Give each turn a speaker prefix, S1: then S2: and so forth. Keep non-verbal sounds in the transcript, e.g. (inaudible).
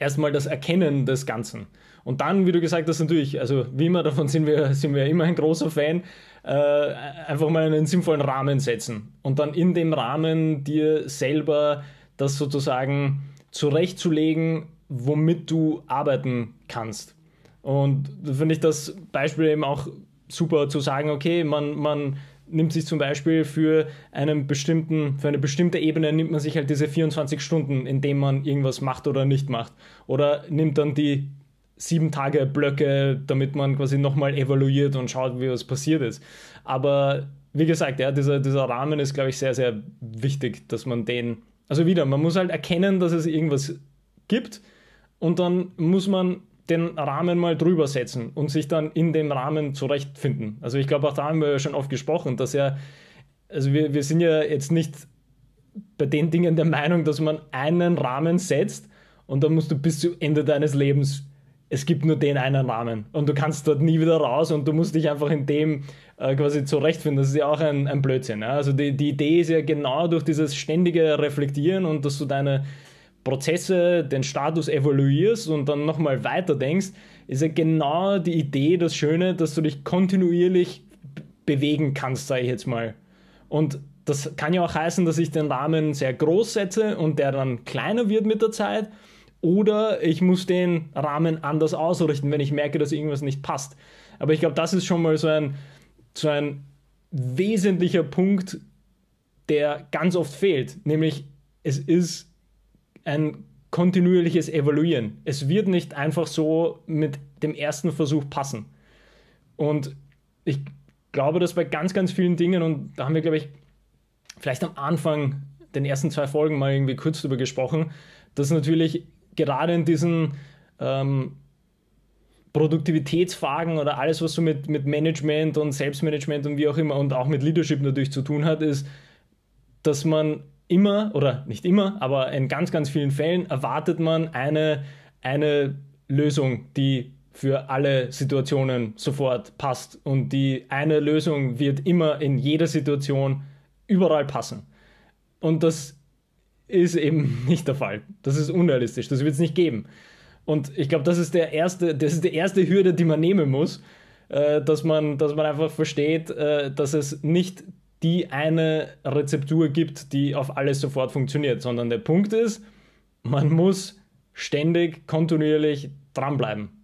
S1: erstmal das Erkennen des Ganzen. Und dann, wie du gesagt hast, natürlich, also wie immer, davon sind wir, (laughs) sind wir immer ein großer Fan, äh, einfach mal einen sinnvollen Rahmen setzen und dann in dem Rahmen dir selber das sozusagen zurechtzulegen, womit du arbeiten kannst. Und da finde ich das Beispiel eben auch super zu sagen, okay, man, man nimmt sich zum Beispiel für einen bestimmten, für eine bestimmte Ebene nimmt man sich halt diese 24 Stunden, in denen man irgendwas macht oder nicht macht. Oder nimmt dann die sieben Tage Blöcke, damit man quasi nochmal evaluiert und schaut, wie was passiert ist. Aber wie gesagt, ja, dieser, dieser Rahmen ist, glaube ich, sehr, sehr wichtig, dass man den, also wieder, man muss halt erkennen, dass es irgendwas gibt und dann muss man den Rahmen mal drüber setzen und sich dann in dem Rahmen zurechtfinden. Also ich glaube, auch da haben wir ja schon oft gesprochen, dass ja, also wir, wir sind ja jetzt nicht bei den Dingen der Meinung, dass man einen Rahmen setzt und dann musst du bis zum Ende deines Lebens, es gibt nur den einen Rahmen und du kannst dort nie wieder raus und du musst dich einfach in dem äh, quasi zurechtfinden. Das ist ja auch ein, ein Blödsinn. Ja? Also die, die Idee ist ja genau durch dieses ständige Reflektieren und dass du deine Prozesse, den Status evaluierst und dann nochmal weiter denkst, ist ja genau die Idee, das Schöne, dass du dich kontinuierlich bewegen kannst, sage ich jetzt mal. Und das kann ja auch heißen, dass ich den Rahmen sehr groß setze und der dann kleiner wird mit der Zeit. Oder ich muss den Rahmen anders ausrichten, wenn ich merke, dass irgendwas nicht passt. Aber ich glaube, das ist schon mal so ein, so ein wesentlicher Punkt, der ganz oft fehlt. Nämlich, es ist ein kontinuierliches Evaluieren. Es wird nicht einfach so mit dem ersten Versuch passen. Und ich glaube, dass bei ganz, ganz vielen Dingen, und da haben wir, glaube ich, vielleicht am Anfang den ersten zwei Folgen mal irgendwie kurz drüber gesprochen, dass natürlich gerade in diesen ähm, Produktivitätsfragen oder alles, was so mit, mit Management und Selbstmanagement und wie auch immer und auch mit Leadership natürlich zu tun hat, ist, dass man immer, oder nicht immer, aber in ganz, ganz vielen Fällen erwartet man eine, eine Lösung, die für alle Situationen sofort passt. Und die eine Lösung wird immer in jeder Situation überall passen. Und das ist eben (laughs) nicht der Fall. Das ist unrealistisch. Das wird es nicht geben. Und ich glaube, das ist das ist die erste Hürde, die man nehmen muss, äh, dass man, dass man einfach versteht, äh, dass es nicht die eine Rezeptur gibt, die auf alles sofort funktioniert, sondern der Punkt ist, man muss ständig, kontinuierlich dranbleiben.